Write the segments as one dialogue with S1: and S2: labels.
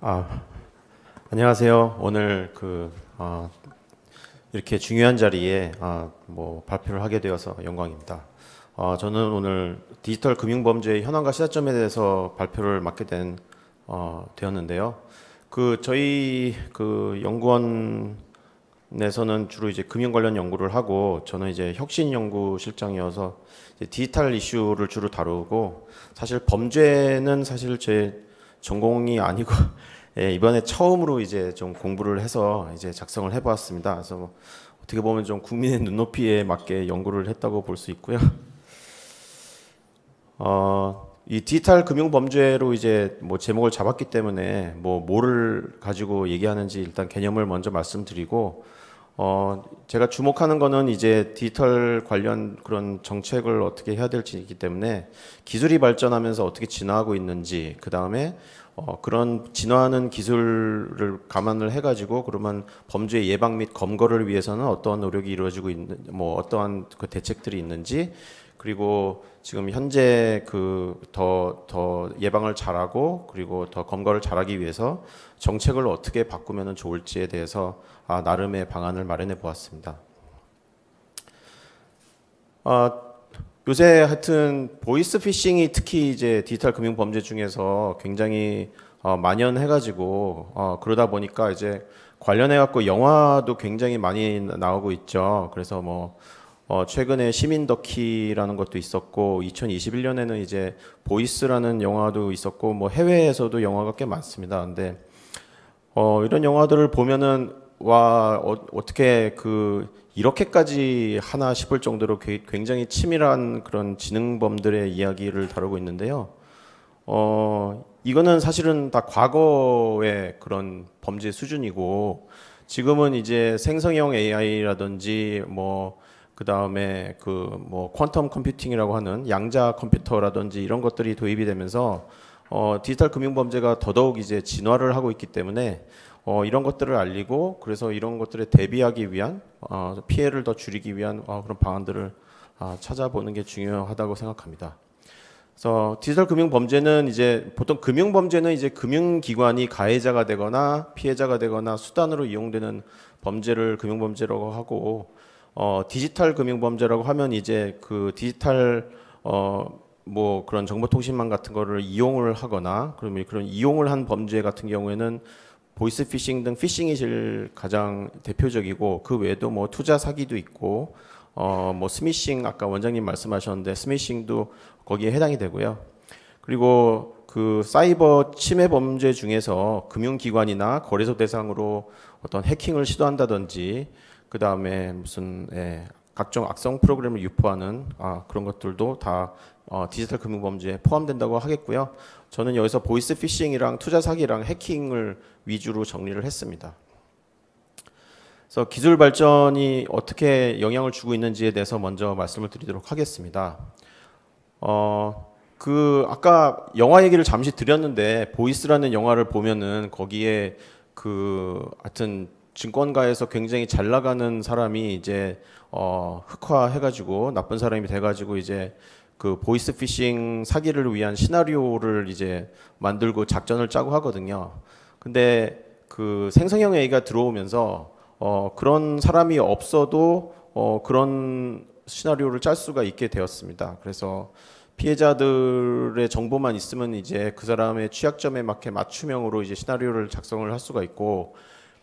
S1: 아, 안녕하세요. 오늘 그 아, 이렇게 중요한 자리에 아, 뭐 발표를 하게 되어서 영광입니다. 어, 저는 오늘 디지털 금융 범죄의 현황과 시사점에 대해서 발표를 맡게 된 어, 되었는데요. 그 저희 그 연구원에서는 주로 이제 금융 관련 연구를 하고 저는 이제 혁신 연구실장이어서 디지털 이슈를 주로 다루고 사실 범죄는 사실 제 전공이 아니고 예, 이번에 처음으로 이제 좀 공부를 해서 이제 작성을 해보았습니다. 그래서 뭐 어떻게 보면 좀 국민의 눈높이에 맞게 연구를 했다고 볼 수 있고요. 어, 이 디지털 금융 범죄로 이제 뭐 제목을 잡았기 때문에 뭐 뭐를 가지고 얘기하는지 일단 개념을 먼저 말씀드리고 어, 제가 주목하는 거는 이제 디지털 관련 그런 정책을 어떻게 해야 될지있기 때문에 기술이 발전하면서 어떻게 진화하고 있는지 그 다음에 어, 그런 진화하는 기술을 감안을 해가지고 그러면 범죄 예방 및 검거를 위해서는 어떠한 노력이 이루어지고 있는 뭐 어떠한 그 대책들이 있는지 그리고 지금 현재 그더더 더 예방을 잘하고 그리고 더 검거를 잘하기 위해서 정책을 어떻게 바꾸면 좋을지에 대해서 아, 나름의 방안을 마련해 보았습니다. 아, 요새 하여튼 보이스 피싱이 특히 이제 디지털 금융 범죄 중에서 굉장히 어, 만연해가지고 어, 그러다 보니까 이제 관련해갖고 영화도 굉장히 많이 나오고 있죠. 그래서 뭐 어, 최근에 시민 더키라는 것도 있었고 2021년에는 이제 보이스라는 영화도 있었고 뭐 해외에서도 영화가 꽤 많습니다. 근데 어, 이런 영화들을 보면은 와 어, 떻게그 이렇게까지 하나 싶을 정도로 굉장히 치밀한 그런 지능범들의 이야기를 다루고 있는데요. 어, 이거는 사실은 다 과거의 그런 범죄 수준이고 지금은 이제 생성형 AI라든지 뭐그 다음에 그 뭐 퀀텀 컴퓨팅이라고 하는 양자 컴퓨터라든지 이런 것들이 도입이 되면서 어, 디지털 금융 범죄가 더더욱 이제 진화를 하고 있기 때문에 어, 이런 것들을 알리고 그래서 이런 것들에 대비하기 위한 어, 피해를 더 줄이기 위한 어, 그런 방안들을 아, 찾아보는 게 중요하다고 생각합니다. 그래서 디지털 금융 범죄는 이제 보통 금융 범죄는 이제 금융기관이 가해자가 되거나 피해자가 되거나 수단으로 이용되는 범죄를 금융 범죄라고 하고 어, 디지털 금융 범죄라고 하면 이제 그 디지털 어, 뭐 그런 정보통신망 같은 거를 이용을 하거나 그러면 뭐 그런 이용을 한 범죄 같은 경우에는 보이스 피싱 등 피싱이 제일 가장 대표적이고 그 외에도 뭐 투자 사기도 있고 어뭐 스미싱 아까 원장님 말씀하셨는데 스미싱도 거기에 해당이 되고요. 그리고 그 사이버 침해 범죄 중에서 금융기관이나 거래소 대상으로 어떤 해킹을 시도한다든지 그 다음에 무슨 예, 각종 악성 프로그램을 유포하는 아, 그런 것들도 다 어, 디지털 금융 범죄에 포함된다고 하겠고요. 저는 여기서 보이스 피싱이랑 투자 사기랑 해킹을 위주로 정리를 했습니다. 그래서 기술 발전이 어떻게 영향을 주고 있는지에 대해서 먼저 말씀을 드리도록 하겠습니다. 어, 그 아까 영화 얘기를 잠시 드렸는데 보이스라는 영화를 보면은 거기에 그 하여튼 증권가에서 굉장히 잘 나가는 사람이 이제 어, 흑화해가지고 나쁜 사람이 돼가지고 이제 그 보이스 피싱 사기를 위한 시나리오를 이제 만들고 작전을 짜고 하거든요. 근데 그 생성형 AI가 들어오면서 어, 그런 사람이 없어도 어, 그런 시나리오를 짤 수가 있게 되었습니다. 그래서 피해자들의 정보만 있으면 이제 그 사람의 취약점에 맞게 맞춤형으로 이제 시나리오를 작성을 할 수가 있고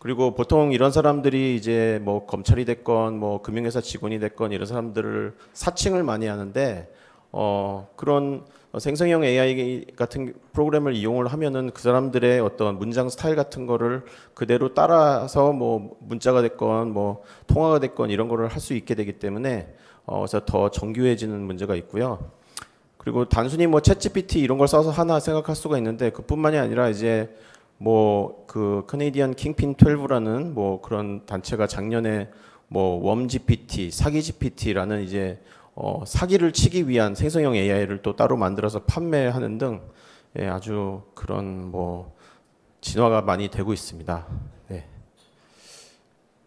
S1: 그리고 보통 이런 사람들이 이제 뭐 검찰이 됐건 뭐 금융회사 직원이 됐건 이런 사람들을 사칭을 많이 하는데 어 그런 생성형 AI 같은 프로그램을 이용을 하면은 그 사람들의 어떤 문장 스타일 같은 거를 그대로 따라서 뭐 문자가 됐건 뭐 통화가 됐건 이런 거를 할 수 있게 되기 때문에 어서더 정교해지는 문제가 있고요. 그리고 단순히 뭐 챗GPT 이런 걸 써서 하나 생각할 수가 있는데 그뿐만이 아니라 이제 뭐그 커네디언 킹핀 12라는 뭐 그런 단체가 작년에 뭐웜 GPT, 사기 GPT라는 이제 어 사기를 치기 위한 생성형 AI를 또 따로 만들어서 판매하는 등 예, 아주 그런 뭐 진화가 많이 되고 있습니다. 네.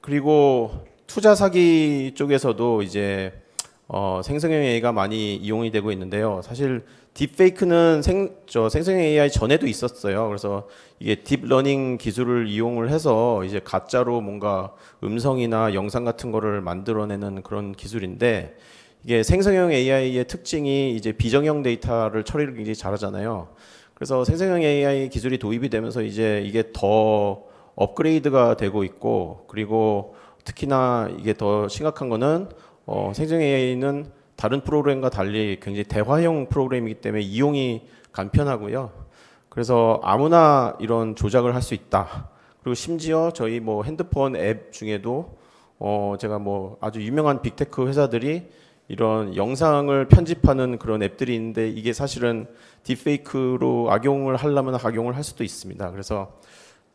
S1: 그리고 투자 사기 쪽에서도 이제 어, 생성형 AI가 많이 이용이 되고 있는데요. 사실 딥페이크는 생, 저 생성 AI 전에도 있었어요. 그래서 이게 딥러닝 기술을 이용을 해서 이제 가짜로 뭔가 음성이나 영상 같은 거를 만들어내는 그런 기술인데 이게 생성형 AI의 특징이 이제 비정형 데이터를 처리를 굉장히 잘하잖아요. 그래서 생성형 AI 기술이 도입이 되면서 이제 이게 더 업그레이드가 되고 있고 그리고 특히나 이게 더 심각한 거는 어, 생성 AI는 다른 프로그램과 달리 굉장히 대화형 프로그램이기 때문에 이용이 간편하고요. 그래서 아무나 이런 조작을 할 수 있다. 그리고 심지어 저희 뭐 핸드폰 앱 중에도 어 제가 뭐 아주 유명한 빅테크 회사들이 이런 영상을 편집하는 그런 앱들이 있는데 이게 사실은 딥페이크로 악용을 하려면 악용을 할 수도 있습니다. 그래서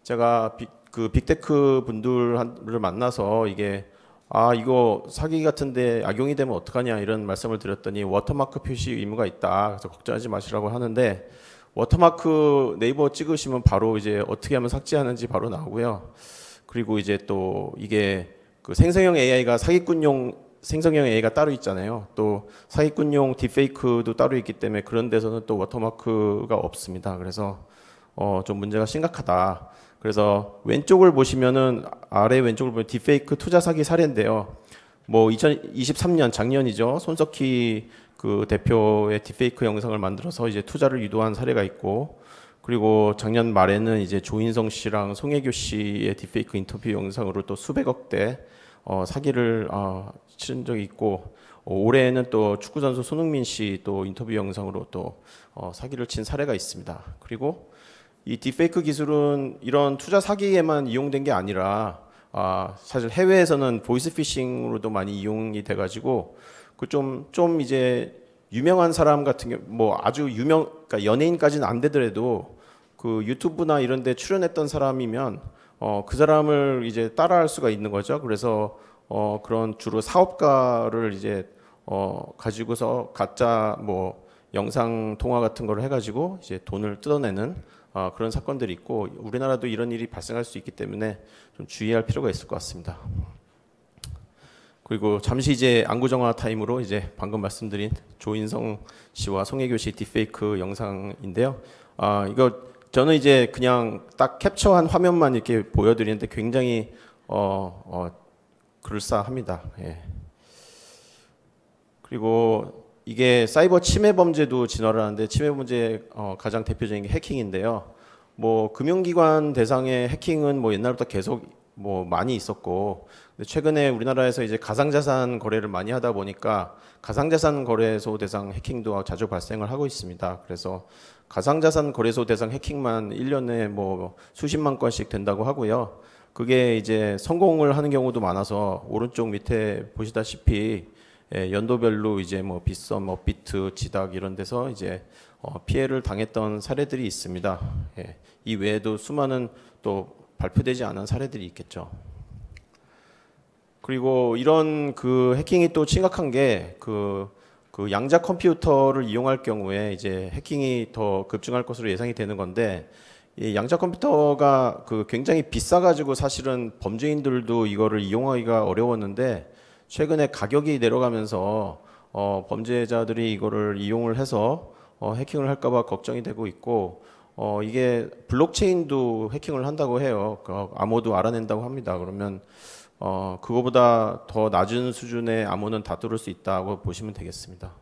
S1: 제가 빅, 그 빅테크 분들을 만나서 이게 아 이거 사기 같은데 악용이 되면 어떡하냐 이런 말씀을 드렸더니 워터마크 표시 의무가 있다. 그래서 걱정하지 마시라고 하는데 워터마크 네이버 찍으시면 바로 이제 어떻게 하면 삭제하는지 바로 나오고요. 그리고 이제 또 이게 그 생성형 AI가 사기꾼용 생성형 AI가 따로 있잖아요. 또 사기꾼용 딥페이크도 따로 있기 때문에 그런 데서는 또 워터마크가 없습니다. 그래서 어, 좀 문제가 심각하다. 그래서 왼쪽을 보시면은 아래 왼쪽을 보면 딥페이크 투자 사기 사례인데요. 뭐 2023년 작년이죠. 손석희 그 대표의 딥페이크 영상을 만들어서 이제 투자를 유도한 사례가 있고 그리고 작년 말에는 이제 조인성 씨랑 송혜교 씨의 딥페이크 인터뷰 영상으로 또 수백억대 어, 사기를 어, 치른 적이 있고 어, 올해에는 또 축구 선수 손흥민 씨 또 인터뷰 영상으로 또 어, 사기를 친 사례가 있습니다. 그리고 이 딥페이크 기술은 이런 투자 사기에만 이용된 게 아니라 아, 사실 해외에서는 보이스피싱으로도 많이 이용이 돼가지고 그 좀좀 좀 이제 유명한 사람 같은 게 뭐 아주 유명 그러니까 연예인까지는 안 되더라도 그 유튜브나 이런데 출연했던 사람이면 어, 그 사람을 이제 따라할 수가 있는 거죠. 그래서 어, 그런 주로 사업가를 이제 어, 가지고서 가짜 뭐 영상 통화 같은 걸 해가지고 이제 돈을 뜯어내는 어, 그런 사건들이 있고 우리나라도 이런 일이 발생할 수 있기 때문에 좀 주의할 필요가 있을 것 같습니다. 그리고 잠시 이제 안구정화 타임으로 이제 방금 말씀드린 조인성 씨와 송혜교 씨 딥페이크 영상인데요. 아 이거 저는 이제 그냥 딱 캡처한 화면만 이렇게 보여드리는데 굉장히 어, 어, 그럴싸합니다. 예. 그리고 이게 사이버 침해 범죄도 진화를 하는데 침해 범죄 어, 가장 대표적인 게 해킹인데요. 뭐 금융기관 대상의 해킹은 뭐 옛날부터 계속 뭐 많이 있었고 최근에 우리나라에서 이제 가상자산 거래를 많이 하다 보니까 가상자산 거래소 대상 해킹도 자주 발생을 하고 있습니다. 그래서 가상자산 거래소 대상 해킹만 1년에 뭐 수십만 건씩 된다고 하고요. 그게 이제 성공을 하는 경우도 많아서 오른쪽 밑에 보시다시피 예, 연도별로 이제 뭐 빗썸, 업비트, 지닥 이런 데서 이제 어, 피해를 당했던 사례들이 있습니다. 예, 이 외에도 수많은 또 발표되지 않은 사례들이 있겠죠. 그리고 이런 그 해킹이 또 심각한 게그 그 양자 컴퓨터를 이용할 경우에 이제 해킹이 더 급증할 것으로 예상이 되는 건데 이 양자 컴퓨터가 그 굉장히 비싸 가지고 사실은 범죄인들도 이거를 이용하기가 어려웠는데 최근에 가격이 내려가면서 어, 범죄자들이 이거를 이용을 해서 어, 해킹을 할까봐 걱정이 되고 있고 어, 이게 블록체인도 해킹을 한다고 해요. 그 암호도 알아낸다고 합니다. 그러면 어, 그거보다 더 낮은 수준의 암호는 다 뚫을 수 있다고 보시면 되겠습니다.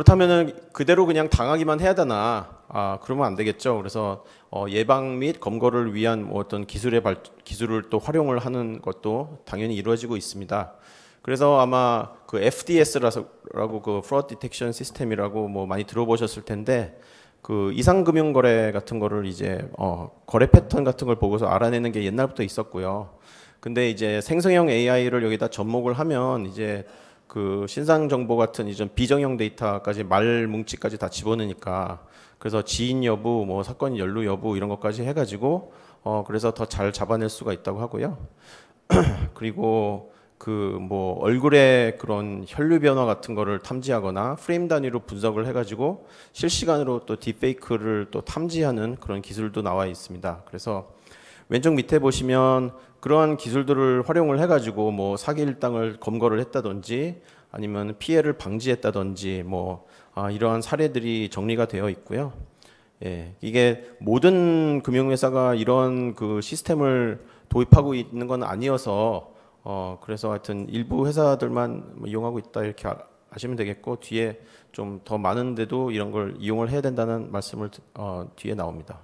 S1: 그렇다면은 그대로 그냥 당하기만 해야 되나? 아, 그러면 안 되겠죠. 그래서 어, 예방 및 검거를 위한 뭐 어떤 기술의 발, 기술을 또 활용을 하는 것도 당연히 이루어지고 있습니다. 그래서 아마 그 FDS라고 그 Fraud Detection System이라고 뭐 많이 들어보셨을 텐데 그 이상금융거래 같은 거를 이제 어, 거래 패턴 같은 걸 보고서 알아내는 게 옛날부터 있었고요. 근데 이제 생성형 AI를 여기다 접목을 하면 이제 그 신상 정보 같은 이전 비정형 데이터까지 말 뭉치까지 다 집어넣으니까 그래서 지인 여부, 뭐 사건 연루 여부 이런 것까지 해가지고 어 그래서 더 잘 잡아낼 수가 있다고 하고요. 그리고 그 뭐 얼굴의 그런 혈류 변화 같은 거를 탐지하거나 프레임 단위로 분석을 해가지고 실시간으로 또 딥페이크를 또 탐지하는 그런 기술도 나와 있습니다. 그래서 왼쪽 밑에 보시면 그러한 기술들을 활용을 해가지고 뭐 사기 일당을 검거를 했다든지 아니면 피해를 방지했다든지 뭐 아, 이러한 사례들이 정리가 되어 있고요. 예, 이게 모든 금융회사가 이런 그 시스템을 도입하고 있는 건 아니어서 어 그래서 하여튼 일부 회사들만 뭐 이용하고 있다 이렇게 아, 시면 되겠고 뒤에 좀 더 많은데도 이런 걸 이용을 해야 된다는 말씀을 어, 뒤에 나옵니다.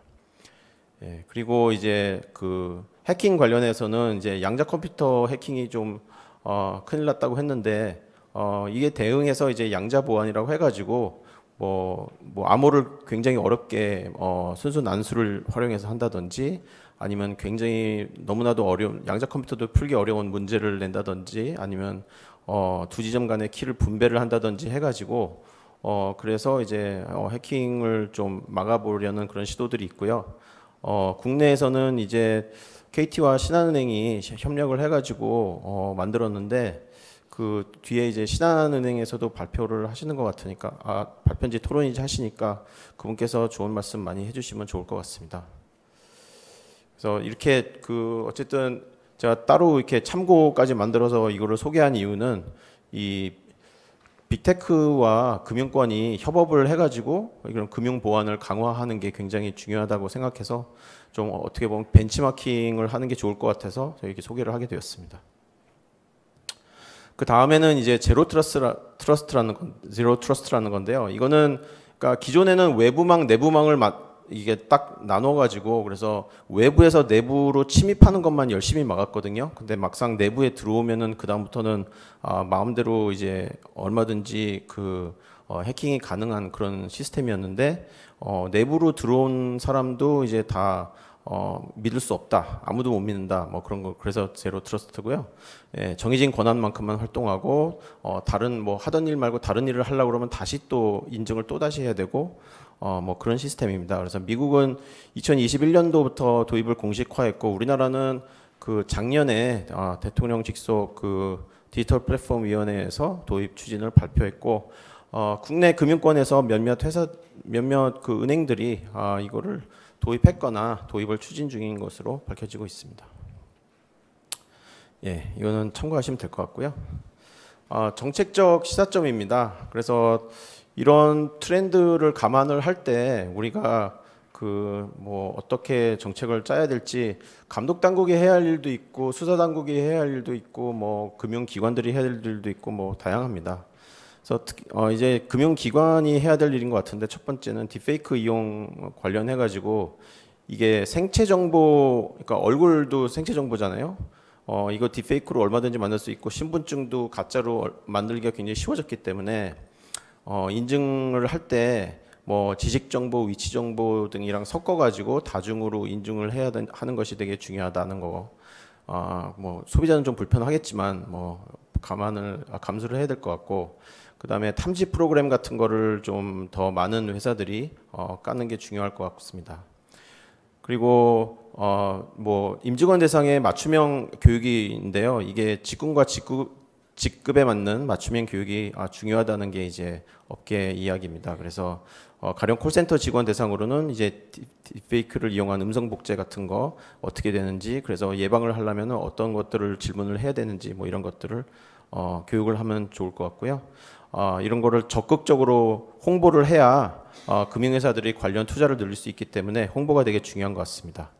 S1: 예, 그리고 이제 그 해킹 관련해서는 이제 양자 컴퓨터 해킹이 좀 어, 큰일 났다고 했는데 어, 이게 대응해서 이제 양자 보안이라고 해가지고 뭐, 뭐 암호를 굉장히 어렵게 어, 순수 난수를 활용해서 한다든지 아니면 굉장히 너무나도 어려운 양자 컴퓨터도 풀기 어려운 문제를 낸다든지 아니면 어, 두 지점 간의 키를 분배를 한다든지 해가지고 어, 그래서 이제 어, 해킹을 좀 막아보려는 그런 시도들이 있고요. 어, 국내에서는 이제 KT와 신한은행이 협력을 해가지고 어, 만들었는데 그 뒤에 이제 신한은행에서도 발표를 하시는 것 같으니까 아, 발표인지 토론인지 하시니까 그분께서 좋은 말씀 많이 해주시면 좋을 것 같습니다. 그래서 이렇게 그 어쨌든 제가 따로 이렇게 참고까지 만들어서 이거를 소개한 이유는 이 빅테크와 금융권이 협업을 해가지고 이런 금융 보안을 강화하는 게 굉장히 중요하다고 생각해서 좀 어떻게 보면 벤치마킹을 하는 게 좋을 것 같아서 이렇게 소개를 하게 되었습니다. 그 다음에는 이제 제로 트러스라, 트러스트라는 건, 제로 트러스트라는 건데요. 이거는 그러니까 기존에는 외부망, 내부망을 이게 딱 나눠가지고 그래서 외부에서 내부로 침입하는 것만 열심히 막았거든요. 근데 막상 내부에 들어오면은 그 다음부터는 아, 마음대로 이제 얼마든지 그 어, 해킹이 가능한 그런 시스템이었는데 어, 내부로 들어온 사람도 이제 다 어, 믿을 수 없다. 아무도 못 믿는다. 뭐 그런 거. 그래서 제로 트러스트고요. 예, 정해진 권한만큼만 활동하고 어, 다른 뭐 하던 일 말고 다른 일을 하려고 그러면 다시 또 인증을 또 다시 해야 되고 어, 뭐 그런 시스템입니다. 그래서 미국은 2021년도부터 도입을 공식화했고 우리나라는 그 작년에 아, 대통령 직속 그 디지털 플랫폼 위원회에서 도입 추진을 발표했고 어, 국내 금융권에서 몇몇 회사 몇몇 그 은행들이 아, 이거를 도입했거나 도입을 추진 중인 것으로 밝혀지고 있습니다. 예, 이거는 참고하시면 될 것 같고요. 아, 정책적 시사점입니다. 그래서 이런 트렌드를 감안을 할 때 우리가 그 뭐 어떻게 정책을 짜야 될지 감독 당국이 해야 할 일도 있고 수사 당국이 해야 할 일도 있고 뭐 금융 기관들이 해야 할 일도 있고 뭐 다양합니다. 그래서 특어 이제 금융기관이 해야 될 일인 것 같은데 첫 번째는 디페이크 이용 관련해 가지고 이게 생체 정보 그러니까 얼굴도 생체 정보잖아요. 어 이거 디페이크로 얼마든지 만들 수 있고 신분증도 가짜로 만들기가 굉장히 쉬워졌기 때문에 어 인증을 할 때 뭐 지식 정보, 위치 정보 등이랑 섞어 가지고 다중으로 인증을 해야 된, 하는 것이 되게 중요하다는 거. 아뭐 어 소비자는 좀 불편하겠지만 뭐 감안을 아, 감수를 해야 될 것 같고 그다음에 탐지 프로그램 같은 거를 좀 더 많은 회사들이 어, 까는 게 중요할 것 같습니다. 그리고 어, 뭐 임직원 대상의 맞춤형 교육인데요. 이게 직군과 직급 직급에 맞는 맞춤형 교육이 아, 중요하다는 게 이제 업계 이야기입니다. 그래서 어, 가령 콜센터 직원 대상으로는 이제 딥페이크를 이용한 음성 복제 같은 거 어떻게 되는지 그래서 예방을 하려면 어떤 것들을 질문을 해야 되는지 뭐 이런 것들을 어, 교육을 하면 좋을 것 같고요. 어, 이런 거를 적극적으로 홍보를 해야 어, 금융회사들이 관련 투자를 늘릴 수 있기 때문에 홍보가 되게 중요한 것 같습니다.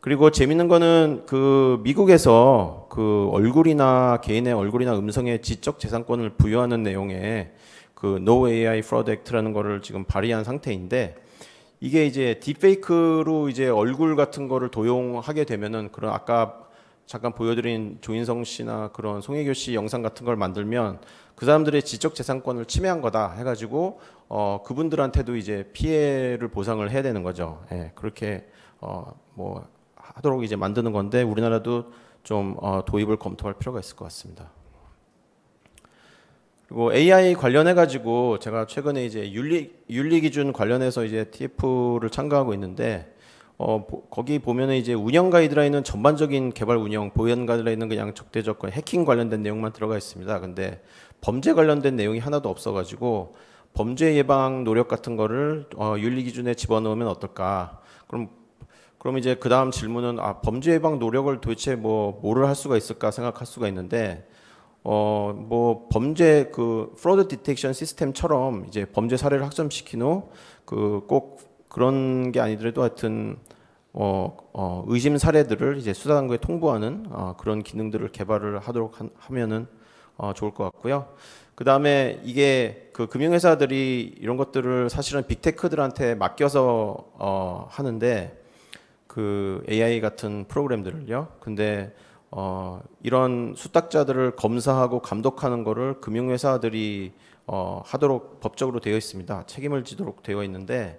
S1: 그리고 재밌는 거는 그 미국에서 그 얼굴이나 개인의 얼굴이나 음성의 지적 재산권을 부여하는 내용의 그 No AI Fraud Act라는 거를 지금 발의한 상태인데 이게 이제 딥페이크로 이제 얼굴 같은 거를 도용하게 되면은 그런 아까 잠깐 보여드린 조인성 씨나 그런 송혜교 씨 영상 같은 걸 만들면 그 사람들의 지적 재산권을 침해한 거다 해가지고 어, 그분들한테도 이제 피해를 보상을 해야 되는 거죠. 예, 그렇게 어, 뭐 하도록 이제 만드는 건데 우리나라도 좀 어, 도입을 검토할 필요가 있을 것 같습니다. 그리고 AI 관련해 가지고 제가 최근에 이제 윤리 윤리 기준 관련해서 이제 TF를 참가하고 있는데 어, 보, 거기 보면은 이제 운영 가이드라인은 전반적인 개발 운영, 보안 가이드라인은 그냥 적대적 건 해킹 관련된 내용만 들어가 있습니다. 근데 범죄 관련된 내용이 하나도 없어가지고 범죄 예방 노력 같은 거를 어, 윤리 기준에 집어넣으면 어떨까? 그럼 그럼 이제 그 다음 질문은 아 범죄 예방 노력을 도대체 뭐 뭐를 할 수가 있을까 생각할 수가 있는데 어 뭐 범죄 그 프로드 디텍션 시스템처럼 이제 범죄 사례를 학점시킨후그꼭 그런 게 아니더라도 하여튼 어, 어, 의심 사례들을 이제 수사당국에 통보하는 어, 그런 기능들을 개발을 하도록 한, 하면은 어, 좋을 것 같고요. 그 다음에 이게 그 금융회사들이 이런 것들을 사실은 빅테크들한테 맡겨서 어, 하는데 그 AI 같은 프로그램들을요. 근데 어, 이런 수탁자들을 검사하고 감독하는 거를 금융회사들이 어, 하도록 법적으로 되어 있습니다. 책임을 지도록 되어 있는데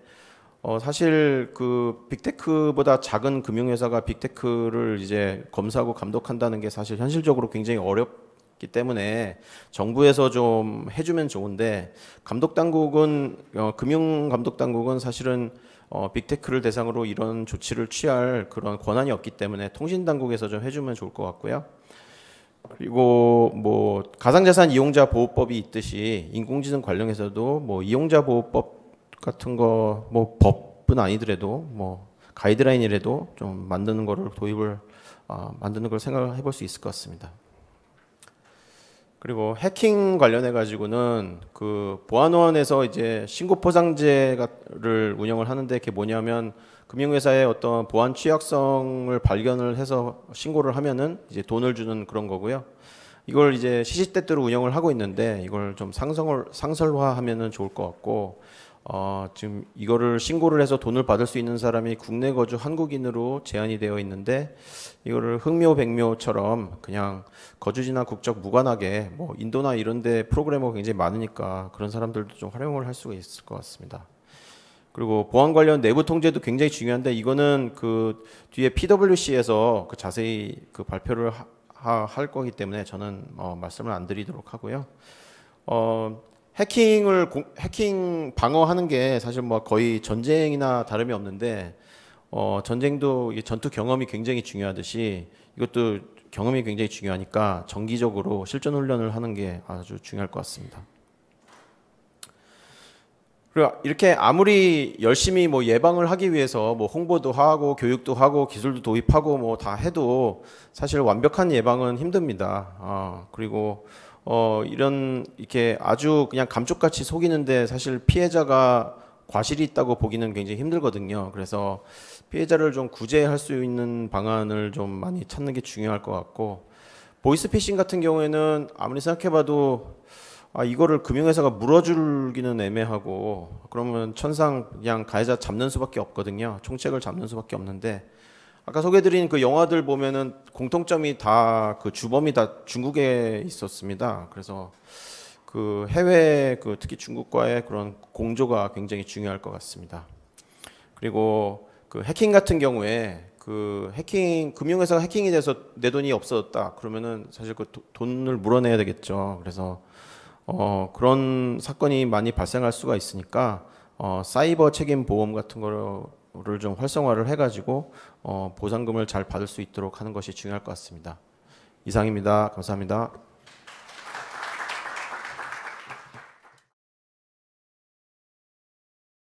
S1: 어, 사실 그 빅테크보다 작은 금융회사가 빅테크를 이제 검사하고 감독한다는 게 사실 현실적으로 굉장히 어렵기 때문에 정부에서 좀 해주면 좋은데 감독 당국은 어, 금융 감독 당국은 사실은 어, 빅테크를 대상으로 이런 조치를 취할 그런 권한이 없기 때문에 통신 당국에서 좀 해주면 좋을 것 같고요. 그리고 뭐 가상자산 이용자 보호법이 있듯이 인공지능 관련해서도 뭐 이용자 보호법 같은 거 뭐 법은 아니더라도 뭐 가이드라인이라도 좀 만드는 거를 도입을 어, 만드는 걸 생각을 해볼 수 있을 것 같습니다. 그리고 해킹 관련해 가지고는 그 보안원에서 이제 신고 포장재를 운영을 하는데 그게 뭐냐면 금융회사의 어떤 보안 취약성을 발견을 해서 신고를 하면은 이제 돈을 주는 그런 거고요. 이걸 이제 시시때때로 운영을 하고 있는데 이걸 좀 상성을 상설화하면은 좋을 것 같고 어, 지금 이거를 신고를 해서 돈을 받을 수 있는 사람이 국내 거주 한국인으로 제한이 되어 있는데 이거를 흑묘 백묘처럼 그냥 거주지나 국적 무관하게 뭐 인도나 이런데 프로그래머 가 굉장히 많으니까 그런 사람들도 좀 활용을 할 수가 있을 것 같습니다. 그리고 보안 관련 내부 통제도 굉장히 중요한데 이거는 그 뒤에 PwC에서 그 자세히 그 발표를 하, 할 거기 때문에 저는 어, 말씀을 안 드리도록 하고요. 어, 해킹을 공, 해킹 방어하는 게 사실 뭐 거의 전쟁이나 다름이 없는데 어, 전쟁도 전투 경험이 굉장히 중요하듯이 이것도 경험이 굉장히 중요하니까 정기적으로 실전 훈련을 하는 게 아주 중요할 것 같습니다. 그리고 이렇게 아무리 열심히 뭐 예방을 하기 위해서 뭐 홍보도 하고 교육도 하고 기술도 도입하고 뭐 다 해도 사실 완벽한 예방은 힘듭니다. 어, 그리고 어, 이런 이렇게 아주 그냥 감쪽같이 속이는데 사실 피해자가 과실이 있다고 보기는 굉장히 힘들거든요. 그래서 피해자를 좀 구제할 수 있는 방안을 좀 많이 찾는 게 중요할 것 같고 보이스피싱 같은 경우에는 아무리 생각해봐도 아, 이거를 금융회사가 물어줄기는 애매하고 그러면 천상 그냥 가해자 잡는 수밖에 없거든요. 총책을 잡는 수밖에 없는데 아까 소개드린 그 영화들 보면은 공통점이 다 그 주범이 다 중국에 있었습니다. 그래서 그 해외 그 특히 중국과의 그런 공조가 굉장히 중요할 것 같습니다. 그리고 그 해킹 같은 경우에 그 해킹 금융회사가 해킹이 돼서 내 돈이 없어졌다 그러면은 사실 그 도, 돈을 물어내야 되겠죠. 그래서 어 그런 사건이 많이 발생할 수가 있으니까 어 사이버 책임 보험 같은 거를 를좀 활성화를 해가지고 어, 보상금을 잘 받을 수 있도록 하는 것이 중요할 것 같습니다. 이상입니다. 감사합니다.